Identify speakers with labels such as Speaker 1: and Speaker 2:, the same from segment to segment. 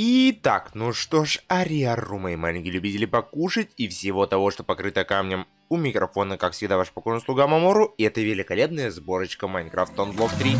Speaker 1: Итак, ну что ж, Ариару, мои маленькие любители покушать и всего того, что покрыто камнем. У микрофона, как всегда, ваш покорный слуга Мамору, и это великолепная сборочка Minecraft Unlock 3.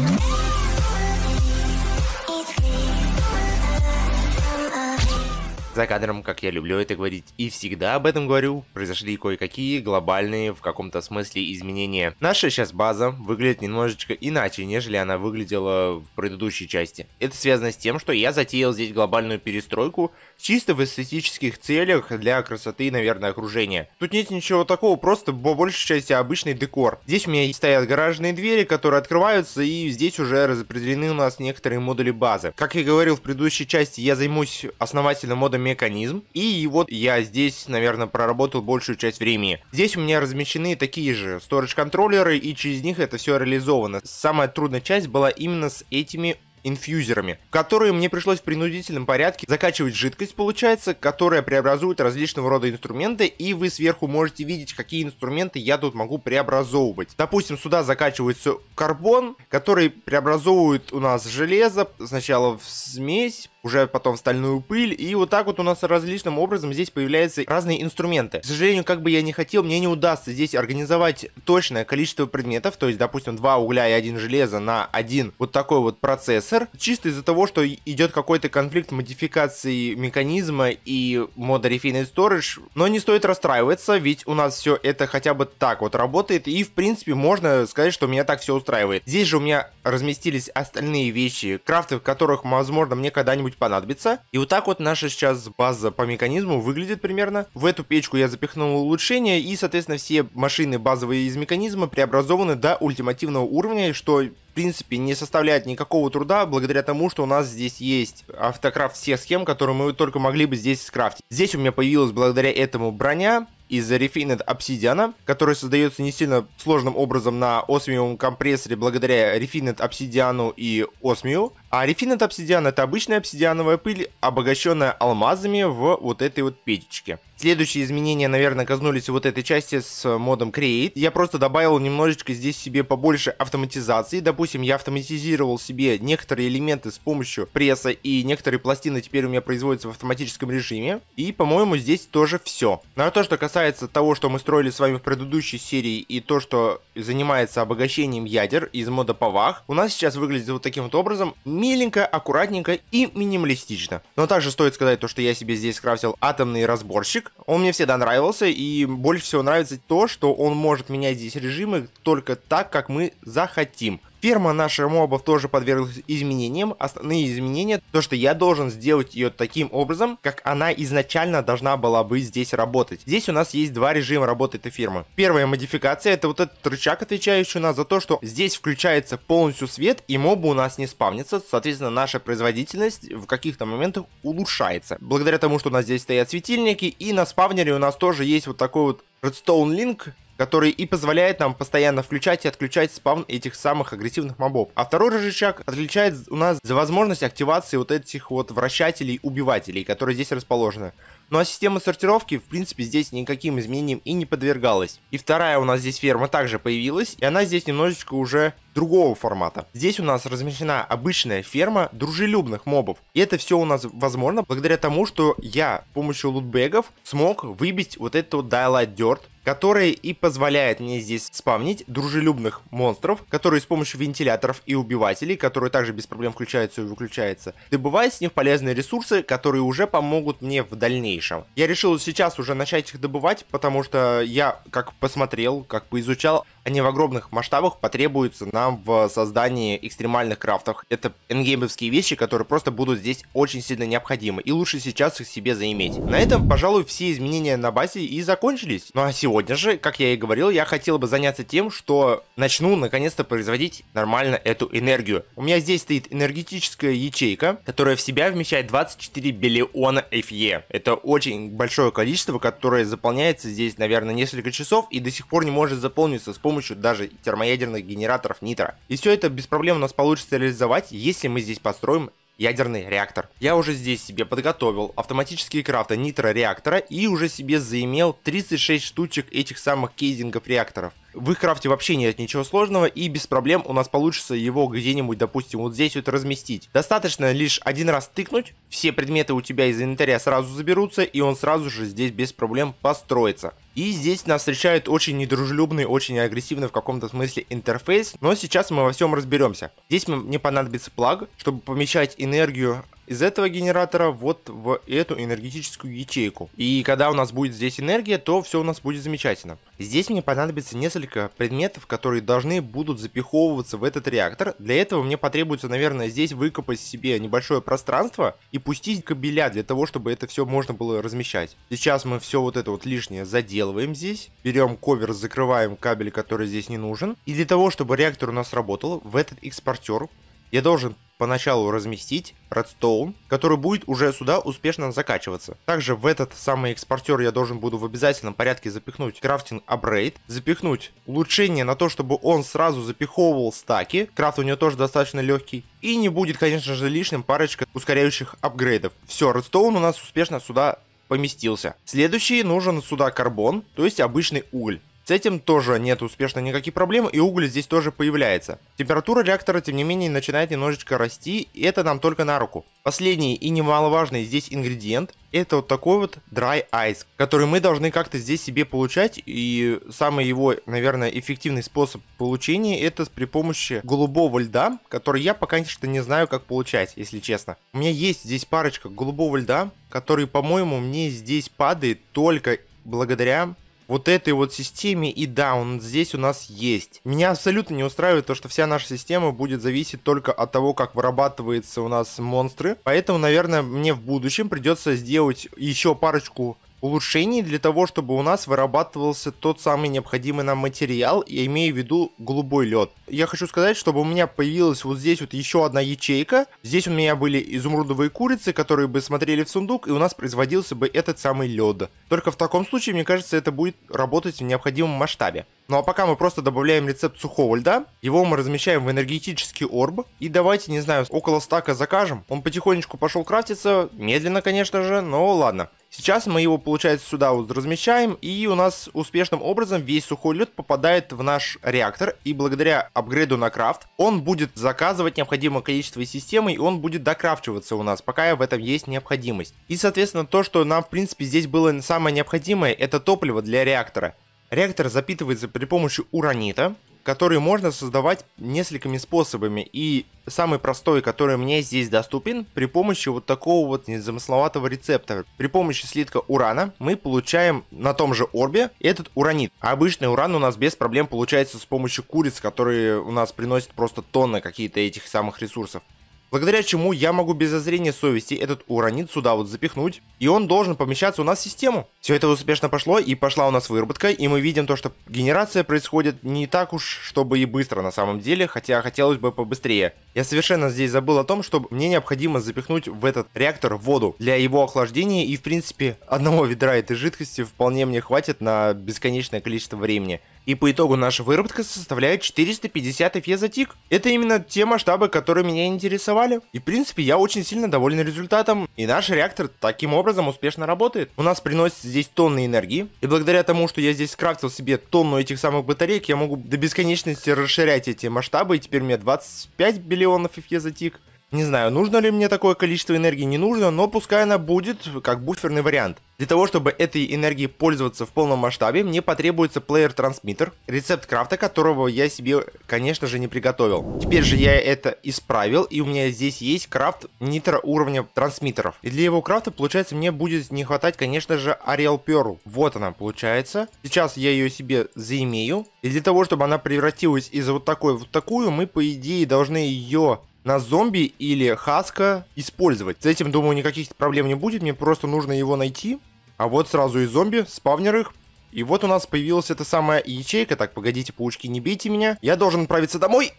Speaker 1: За кадром, как я люблю это говорить и всегда об этом говорю, произошли кое-какие глобальные в каком-то смысле изменения. Наша сейчас база выглядит немножечко иначе, нежели она выглядела в предыдущей части. Это связано с тем, что я затеял здесь глобальную перестройку чисто в эстетических целях для красоты, наверное, окружения. Тут нет ничего такого, просто по большей части обычный декор. Здесь у меня стоят гаражные двери, которые открываются, и здесь уже разопределены у нас некоторые модули базы. Как я говорил в предыдущей части, я займусь основательно модами механизм, и вот я здесь, наверное, проработал большую часть времени. Здесь у меня размещены такие же storage контроллеры, и через них это все реализовано. Самая трудная часть была именно с этими инфьюзерами, которые мне пришлось в принудительном порядке закачивать жидкость, получается, которая преобразует различного рода инструменты, и вы сверху можете видеть, какие инструменты я тут могу преобразовывать. Допустим, сюда закачивается карбон, который преобразовывает у нас железо сначала в смесь, уже потом в стальную пыль, и вот так вот у нас различным образом здесь появляются разные инструменты. К сожалению, как бы я не хотел, мне не удастся здесь организовать точное количество предметов, то есть, допустим, два угля и один железо на один вот такой вот процесс процессор, чисто из-за того, что идет какой-то конфликт модификации механизма и мода Refined Storage, но не стоит расстраиваться, ведь у нас все это хотя бы так вот работает, и в принципе можно сказать, что меня так все устраивает. Здесь же у меня разместились остальные вещи, крафты, в которых, возможно, мне когда-нибудь понадобится. И вот так вот наша сейчас база по механизму выглядит примерно. В эту печку я запихнул улучшение и, соответственно, все машины базовые из механизма преобразованы до ультимативного уровня, что принципе, не составляет никакого труда благодаря тому, что у нас здесь есть автокрафт всех схем, которые мы только могли бы здесь скрафтить. Здесь у меня появилась благодаря этому броня, из Refined Obsidian, которая создается не сильно сложным образом на осмиевом компрессоре благодаря Refined Obsidian и осмию. А рефин от обсидиана это обычная обсидиановая пыль, обогащенная алмазами в вот этой вот печечке. Следующие изменения, наверное, коснулись вот этой части с модом Create. Я просто добавил немножечко здесь себе побольше автоматизации. Допустим, я автоматизировал себе некоторые элементы с помощью пресса, и некоторые пластины теперь у меня производятся в автоматическом режиме. И, по-моему, здесь тоже все. Ну а то, что касается того, что мы строили с вами в предыдущей серии, и то, что занимается обогащением ядер из мода Павах, у нас сейчас выглядит вот таким вот образом миленько, аккуратненько и минималистично. Но также стоит сказать то, что я себе здесь крафтил атомный разборщик. Он мне всегда нравился и больше всего нравится то, что он может менять здесь режимы только так, как мы захотим. Ферма наших мобов тоже подверглась изменениям. Основные изменения, то что я должен сделать ее таким образом, как она изначально должна была бы здесь работать. Здесь у нас есть два режима работы этой фермы. Первая модификация, это вот этот рычаг, отвечающий у нас за то, что здесь включается полностью свет и мобы у нас не спавнятся, соответственно наша производительность в каких-то моментах улучшается. Благодаря тому, что у нас здесь стоят светильники и на спавнере у нас тоже есть вот такой вот Redstone Link, который и позволяет нам постоянно включать и отключать спавн этих самых агрессивных мобов. А второй рычаг отличает у нас за возможность активации вот этих вот вращателей-убивателей, которые здесь расположены. Ну а система сортировки, в принципе, здесь никаким изменением и не подвергалась. И вторая у нас здесь ферма также появилась, и она здесь немножечко уже другого формата. Здесь у нас размещена обычная ферма дружелюбных мобов. И это все у нас возможно благодаря тому, что я с помощью лутбегов смог выбить вот этот вот Daylight Dirt, которое и позволяет мне здесь спавнить дружелюбных монстров, которые с помощью вентиляторов и убивателей, которые также без проблем включаются и выключаются, добывая с них полезные ресурсы, которые уже помогут мне в дальнейшем. Я решил сейчас уже начать их добывать, потому что я как посмотрел, как поизучал, они в огромных масштабах потребуются нам в создании экстремальных крафтов. Это энгеймовские вещи, которые просто будут здесь очень сильно необходимы, и лучше сейчас их себе заиметь. На этом, пожалуй, все изменения на базе и закончились. Ну а сегодня же, как я и говорил, я хотел бы заняться тем, что начну наконец-то производить нормально эту энергию. У меня здесь стоит энергетическая ячейка, которая в себя вмещает 24 биллиона FE. Это очень большое количество, которое заполняется здесь, наверное, несколько часов и до сих пор не может заполниться с помощью помощью даже термоядерных генераторов нитро. И все это без проблем у нас получится реализовать, если мы здесь построим ядерный реактор. Я уже здесь себе подготовил автоматические крафты нитро-реактора и уже себе заимел 36 штучек этих самых кейзингов реакторов. В их крафте вообще нет ничего сложного и без проблем у нас получится его где-нибудь, допустим, вот здесь вот разместить. Достаточно лишь один раз тыкнуть, все предметы у тебя из инвентаря сразу заберутся и он сразу же здесь без проблем построится. И здесь нас встречает очень недружелюбный, очень агрессивный в каком-то смысле интерфейс, но сейчас мы во всем разберемся. Здесь мне понадобится плаг, чтобы помещать энергию из этого генератора вот в эту энергетическую ячейку. И когда у нас будет здесь энергия, то все у нас будет замечательно. Здесь мне понадобится несколько предметов, которые должны будут запиховываться в этот реактор. Для этого мне потребуется, наверное, здесь выкопать себе небольшое пространство и пустить кабеля для того, чтобы это все можно было размещать. Сейчас мы все вот это вот лишнее заделываем здесь. Берем ковер, закрываем кабель, который здесь не нужен. И для того, чтобы реактор у нас работал, в этот экспортер я должен поначалу разместить Redstone, который будет уже сюда успешно закачиваться. Также в этот самый экспортер я должен буду в обязательном порядке запихнуть крафтинг апгрейд, запихнуть улучшение на то, чтобы он сразу запиховывал стаки, крафт у него тоже достаточно легкий, и не будет, конечно же, лишним парочка ускоряющих апгрейдов. Все, Redstone у нас успешно сюда поместился. Следующий нужен сюда карбон, то есть обычный уголь. С этим тоже нет успешно никаких проблем, и уголь здесь тоже появляется. Температура реактора, тем не менее, начинает немножечко расти, и это нам только на руку. Последний и немаловажный здесь ингредиент, это вот такой вот dry ice, который мы должны как-то здесь себе получать, и самый его, наверное, эффективный способ получения, это при помощи голубого льда, который я пока, конечно, не знаю, как получать, если честно. У меня есть здесь парочка голубого льда, который, по-моему, мне здесь падает только благодаря вот этой вот системе, и да, он здесь у нас есть. Меня абсолютно не устраивает то, что вся наша система будет зависеть только от того, как вырабатываются у нас монстры, поэтому, наверное, мне в будущем придется сделать еще парочку улучшений для того, чтобы у нас вырабатывался тот самый необходимый нам материал, я имею в виду голубой лед. Я хочу сказать, чтобы у меня появилась вот здесь вот еще одна ячейка. Здесь у меня были изумрудовые курицы, которые бы смотрели в сундук, и у нас производился бы этот самый лед. Только в таком случае, мне кажется, это будет работать в необходимом масштабе. Ну а пока мы просто добавляем рецепт сухого льда, его мы размещаем в энергетический орб, и давайте, не знаю, около стака закажем. Он потихонечку пошел крафтиться, медленно, конечно же, но ладно. Сейчас мы его, получается, сюда вот размещаем, и у нас успешным образом весь сухой лед попадает в наш реактор, и благодаря апгрейду на крафт он будет заказывать необходимое количество системы, и он будет докрафчиваться у нас, пока в этом есть необходимость. И, соответственно, то, что нам, в принципе, здесь было самое необходимое, это топливо для реактора. Реактор запитывается при помощи уранита, которые можно создавать несколькими способами. И самый простой, который мне здесь доступен, при помощи вот такого вот незамысловатого рецептора. При помощи слитка урана мы получаем на том же орбе этот уранит. А обычный уран у нас без проблем получается с помощью куриц, которые у нас приносят просто тонны какие-то этих самых ресурсов. Благодаря чему я могу без зазрения совести этот уранит сюда вот запихнуть, и он должен помещаться у нас в систему. Все это успешно пошло, и пошла у нас выработка, и мы видим то, что генерация происходит не так уж, чтобы и быстро на самом деле, хотя хотелось бы побыстрее. Я совершенно здесь забыл о том, что мне необходимо запихнуть в этот реактор воду для его охлаждения, и в принципе одного ведра этой жидкости вполне мне хватит на бесконечное количество времени и по итогу наша выработка составляет 450 FE за тик. Это именно те масштабы, которые меня интересовали. И в принципе я очень сильно доволен результатом, и наш реактор таким образом успешно работает. У нас приносит здесь тонны энергии, и благодаря тому, что я здесь скрафтил себе тонну этих самых батареек, я могу до бесконечности расширять эти масштабы, и теперь у меня 25 биллионов FE за тик. Не знаю, нужно ли мне такое количество энергии, не нужно, но пускай она будет как буферный вариант. Для того, чтобы этой энергией пользоваться в полном масштабе, мне потребуется плеер-трансмиттер, рецепт крафта которого я себе, конечно же, не приготовил. Теперь же я это исправил, и у меня здесь есть крафт нитро уровня трансмиттеров. И для его крафта, получается, мне будет не хватать, конечно же, Ariel Pearl. Вот она, получается. Сейчас я ее себе заимею. И для того, чтобы она превратилась из вот такой вот такую, мы, по идее, должны ее на зомби или хаска использовать. С этим, думаю, никаких проблем не будет, мне просто нужно его найти. А вот сразу и зомби, спавнер их. И вот у нас появилась эта самая ячейка. Так, погодите, паучки, не бейте меня. Я должен отправиться домой.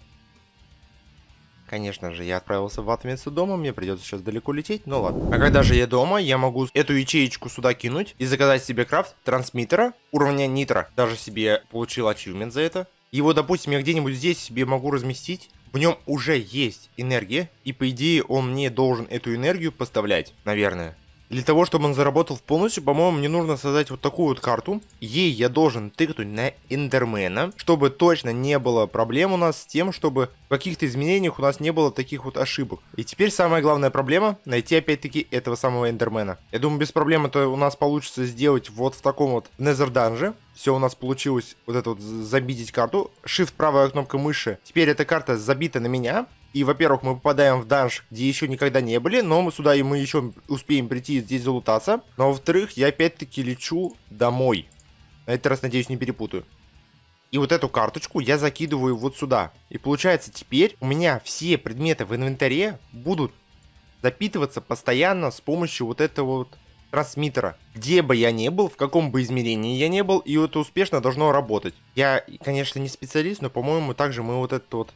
Speaker 1: Конечно же, я отправился в отметку дома, мне придется сейчас далеко лететь, но ладно. А когда же я дома, я могу эту ячеечку сюда кинуть и заказать себе крафт трансмиттера уровня нитро. Даже себе получил ачивмент за это. Его, допустим, я где-нибудь здесь себе могу разместить. В нем уже есть энергия, и по идее он мне должен эту энергию поставлять, наверное. Для того, чтобы он заработал полностью, по-моему, мне нужно создать вот такую вот карту. Ей я должен тыкнуть на эндермена, чтобы точно не было проблем у нас с тем, чтобы в каких-то изменениях у нас не было таких вот ошибок. И теперь самая главная проблема, найти опять-таки этого самого эндермена. Я думаю, без проблем это у нас получится сделать вот в таком вот Nether Dungeon все у нас получилось вот это вот забить карту. Shift правая кнопка мыши. Теперь эта карта забита на меня. И, во-первых, мы попадаем в данж, где еще никогда не были, но мы сюда и мы еще успеем прийти и здесь залутаться. Но, во-вторых, я опять-таки лечу домой. На этот раз, надеюсь, не перепутаю. И вот эту карточку я закидываю вот сюда. И получается теперь у меня все предметы в инвентаре будут запитываться постоянно с помощью вот этого вот трансмиттера. Где бы я не был, в каком бы измерении я не был, и это успешно должно работать. Я, конечно, не специалист, но, по-моему, также мы вот этот вот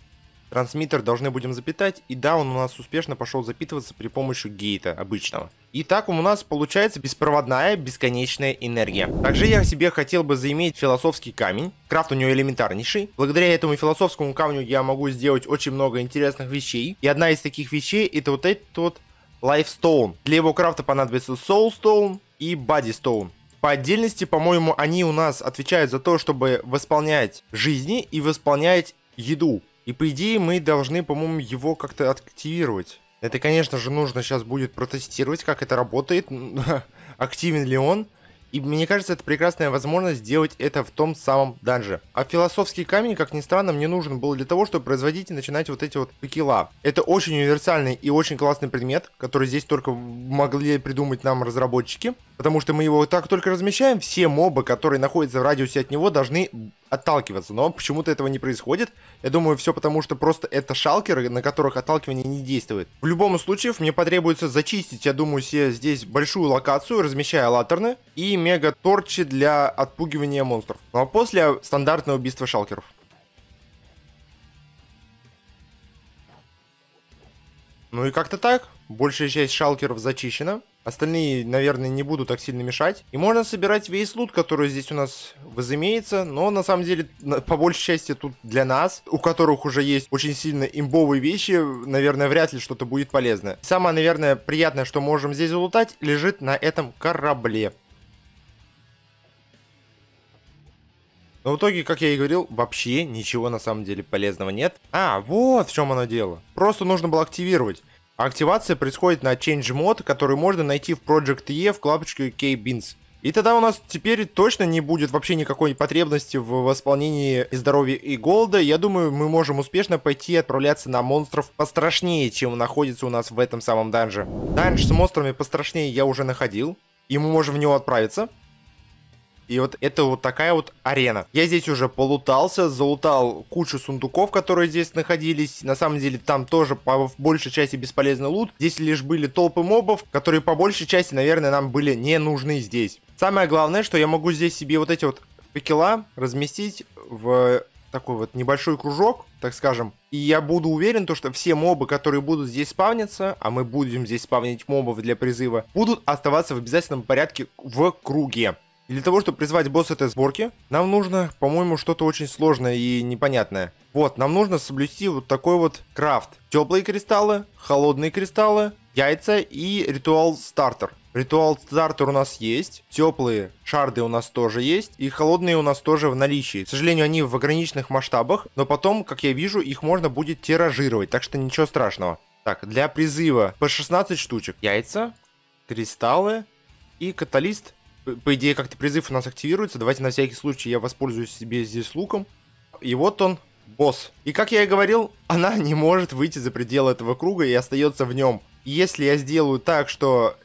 Speaker 1: Трансмиттер должны будем запитать, и да, он у нас успешно пошел запитываться при помощи гейта обычного. И так у нас получается беспроводная бесконечная энергия. Также я себе хотел бы заиметь философский камень. Крафт у него элементарнейший. Благодаря этому философскому камню я могу сделать очень много интересных вещей. И одна из таких вещей это вот этот вот Лайфстоун. Для его крафта понадобится Soulstone и бодистоун. По отдельности, по-моему, они у нас отвечают за то, чтобы восполнять жизни и восполнять еду. И по идее мы должны, по-моему, его как-то активировать. Это, конечно же, нужно сейчас будет протестировать, как это работает, активен ли он. И мне кажется, это прекрасная возможность сделать это в том самом данже. А философский камень, как ни странно, мне нужен был для того, чтобы производить и начинать вот эти вот пекила. Это очень универсальный и очень классный предмет, который здесь только могли придумать нам разработчики. Потому что мы его так только размещаем, все мобы, которые находятся в радиусе от него, должны отталкиваться. Но почему-то этого не происходит. Я думаю, все потому, что просто это шалкеры, на которых отталкивание не действует. В любом случае, мне потребуется зачистить, я думаю, себе здесь большую локацию, размещая латерны и мега-торчи для отпугивания монстров. Ну а после стандартное убийство шалкеров. Ну и как-то так. Большая часть шалкеров зачищена. Остальные, наверное, не будут так сильно мешать. И можно собирать весь лут, который здесь у нас возымеется. Но, на самом деле, по большей части тут для нас, у которых уже есть очень сильно имбовые вещи, наверное, вряд ли что-то будет полезное. Самое, наверное, приятное, что можем здесь залутать, лежит на этом корабле. Но в итоге, как я и говорил, вообще ничего на самом деле полезного нет. А, вот в чем оно дело. Просто нужно было активировать. Активация происходит на ChangeMod, который можно найти в Project E в кнопочке KBeans. И тогда у нас теперь точно не будет вообще никакой потребности в восполнении здоровья и голода. Я думаю, мы можем успешно пойти отправляться на монстров пострашнее, чем находится у нас в этом самом данже. Данж с монстрами пострашнее я уже находил, и мы можем в него отправиться. И вот это вот такая вот арена. Я здесь уже полутался, залутал кучу сундуков, которые здесь находились. На самом деле там тоже по большей части бесполезный лут. Здесь лишь были толпы мобов, которые по большей части, наверное, нам были не нужны здесь. Самое главное, что я могу здесь себе вот эти вот пекела разместить в такой вот небольшой кружок, так скажем. И я буду уверен, то, что все мобы, которые будут здесь спавниться, а мы будем здесь спавнить мобов для призыва, будут оставаться в обязательном порядке в круге для того, чтобы призвать босса этой сборки, нам нужно, по-моему, что-то очень сложное и непонятное. Вот, нам нужно соблюсти вот такой вот крафт. Теплые кристаллы, холодные кристаллы, яйца и ритуал стартер. Ритуал стартер у нас есть, теплые шарды у нас тоже есть, и холодные у нас тоже в наличии. К сожалению, они в ограниченных масштабах, но потом, как я вижу, их можно будет тиражировать, так что ничего страшного. Так, для призыва по 16 штучек. Яйца, кристаллы и каталист по идее, как-то призыв у нас активируется. Давайте на всякий случай я воспользуюсь себе здесь луком. И вот он, босс. И как я и говорил, она не может выйти за пределы этого круга и остается в нем. если я сделаю так, что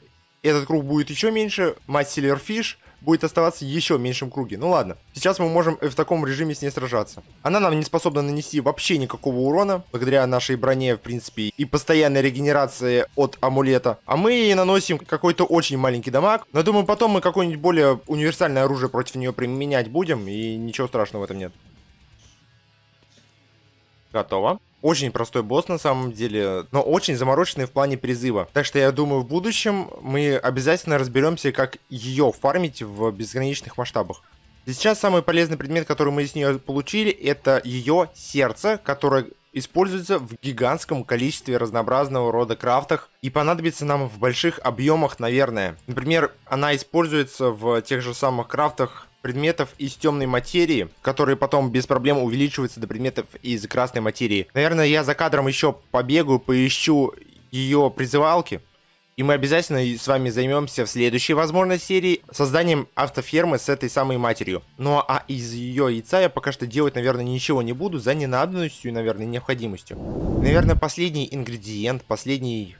Speaker 1: этот круг будет еще меньше, мать Сильверфиш будет оставаться еще в меньшем круге. Ну ладно, сейчас мы можем в таком режиме с ней сражаться. Она нам не способна нанести вообще никакого урона, благодаря нашей броне, в принципе, и постоянной регенерации от амулета. А мы ей наносим какой-то очень маленький дамаг, но думаю, потом мы какое-нибудь более универсальное оружие против нее применять будем, и ничего страшного в этом нет. Готово. Очень простой босс на самом деле, но очень замороченный в плане призыва. Так что я думаю, в будущем мы обязательно разберемся, как ее фармить в безграничных масштабах. Сейчас самый полезный предмет, который мы из нее получили, это ее сердце, которое используется в гигантском количестве разнообразного рода крафтах и понадобится нам в больших объемах, наверное. Например, она используется в тех же самых крафтах предметов из темной материи, которые потом без проблем увеличиваются до предметов из красной материи. Наверное, я за кадром еще побегу, поищу ее призывалки. И мы обязательно с вами займемся в следующей, возможной серии созданием автофермы с этой самой матерью. Ну а из ее яйца я пока что делать, наверное, ничего не буду за ненадобностью и, наверное, необходимостью. Наверное, последний ингредиент, последний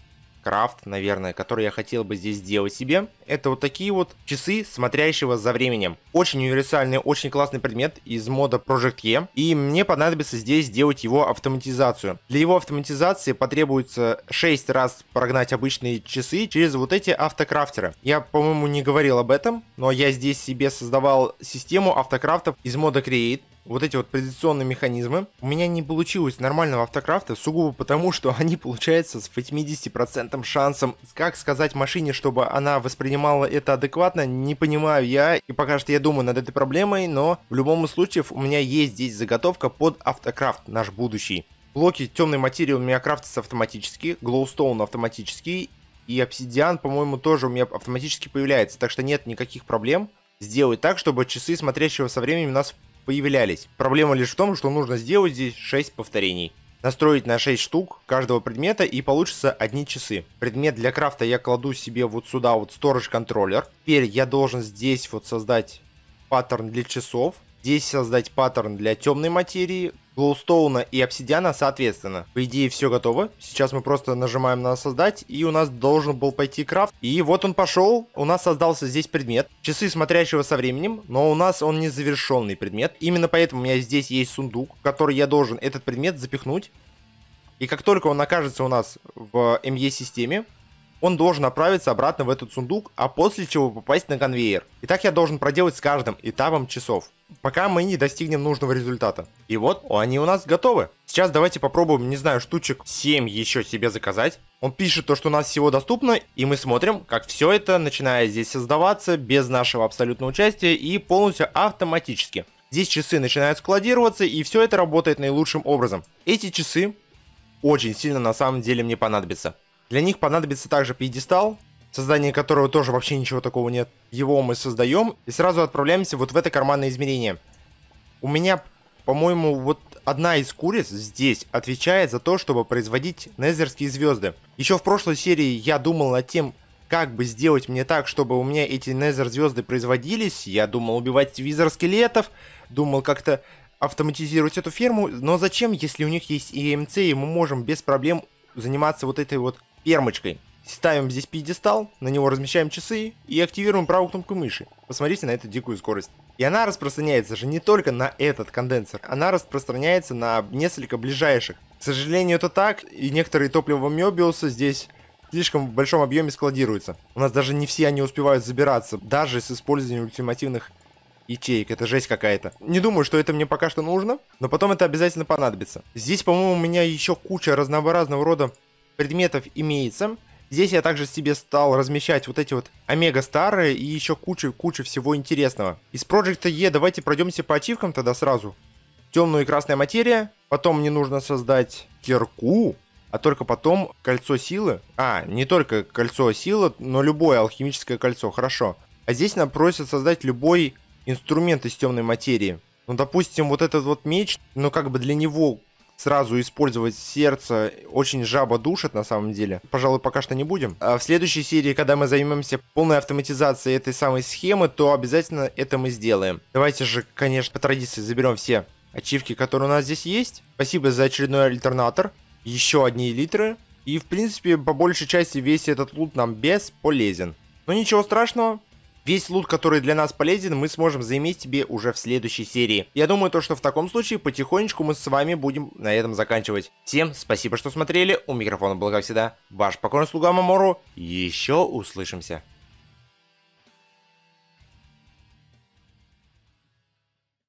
Speaker 1: крафт, наверное, который я хотел бы здесь сделать себе, это вот такие вот часы смотрящего за временем. Очень универсальный, очень классный предмет из мода Project E, и мне понадобится здесь сделать его автоматизацию. Для его автоматизации потребуется 6 раз прогнать обычные часы через вот эти автокрафтеры. Я, по-моему, не говорил об этом, но я здесь себе создавал систему автокрафтов из мода Create, вот эти вот позиционные механизмы, у меня не получилось нормального автокрафта, сугубо потому, что они получаются с 80% шансом. Как сказать машине, чтобы она воспринимала это адекватно, не понимаю я, и пока что я думаю над этой проблемой, но в любом случае у меня есть здесь заготовка под автокрафт, наш будущий. Блоки темной материи у меня крафтятся автоматически, глоустоун автоматический, и обсидиан, по-моему, тоже у меня автоматически появляется, так что нет никаких проблем сделать так, чтобы часы смотрящего со временем нас появлялись. Проблема лишь в том, что нужно сделать здесь 6 повторений. Настроить на 6 штук каждого предмета и получится одни часы. Предмет для крафта я кладу себе вот сюда вот сторож контроллер. Теперь я должен здесь вот создать паттерн для часов. Здесь создать паттерн для темной материи, Глоустоуна и Обсидиана соответственно. По идее все готово. Сейчас мы просто нажимаем на создать и у нас должен был пойти крафт. И вот он пошел. У нас создался здесь предмет. Часы смотрящего со временем, но у нас он не завершенный предмет. Именно поэтому у меня здесь есть сундук, в который я должен этот предмет запихнуть. И как только он окажется у нас в М.Е. E системе он должен отправиться обратно в этот сундук, а после чего попасть на конвейер. И так я должен проделать с каждым этапом часов, пока мы не достигнем нужного результата. И вот они у нас готовы. Сейчас давайте попробуем, не знаю, штучек 7 еще себе заказать. Он пишет то, что у нас всего доступно, и мы смотрим, как все это начинает здесь создаваться без нашего абсолютного участия и полностью автоматически. Здесь часы начинают складироваться, и все это работает наилучшим образом. Эти часы очень сильно на самом деле мне понадобятся. Для них понадобится также пьедестал, создание которого тоже вообще ничего такого нет. Его мы создаем и сразу отправляемся вот в это карманное измерение. У меня, по-моему, вот одна из куриц здесь отвечает за то, чтобы производить незерские звезды. Еще в прошлой серии я думал над тем, как бы сделать мне так, чтобы у меня эти незер звезды производились. Я думал убивать визор скелетов, думал как-то автоматизировать эту ферму, но зачем, если у них есть EMC, эм и мы можем без проблем заниматься вот этой вот пермочкой. Ставим здесь пьедестал, на него размещаем часы и активируем правую кнопку мыши. Посмотрите на эту дикую скорость. И она распространяется же не только на этот конденсер, она распространяется на несколько ближайших. К сожалению, это так, и некоторые топлива Мёбиуса здесь слишком в большом объеме складируются. У нас даже не все они успевают забираться, даже с использованием ультимативных ячеек. Это жесть какая-то. Не думаю, что это мне пока что нужно, но потом это обязательно понадобится. Здесь, по-моему, у меня еще куча разнообразного рода предметов имеется. Здесь я также себе стал размещать вот эти вот омега старые и еще кучу-кучу всего интересного. Из проекта Е e давайте пройдемся по ачивкам тогда сразу. Темную и красная материя, потом мне нужно создать кирку, а только потом кольцо силы. А, не только кольцо силы, но любое алхимическое кольцо, хорошо. А здесь нам просят создать любой инструмент из темной материи. Ну, допустим, вот этот вот меч, ну, как бы для него сразу использовать сердце. Очень жаба душит на самом деле. Пожалуй, пока что не будем. А в следующей серии, когда мы займемся полной автоматизацией этой самой схемы, то обязательно это мы сделаем. Давайте же, конечно, по традиции заберем все ачивки, которые у нас здесь есть. Спасибо за очередной альтернатор. Еще одни литры. И, в принципе, по большей части весь этот лут нам бесполезен. Но ничего страшного, Весь лут, который для нас полезен, мы сможем заиметь тебе уже в следующей серии. Я думаю, то, что в таком случае потихонечку мы с вами будем на этом заканчивать. Всем спасибо, что смотрели. У микрофона был, как всегда, ваш покорный слуга Мамору. Еще услышимся.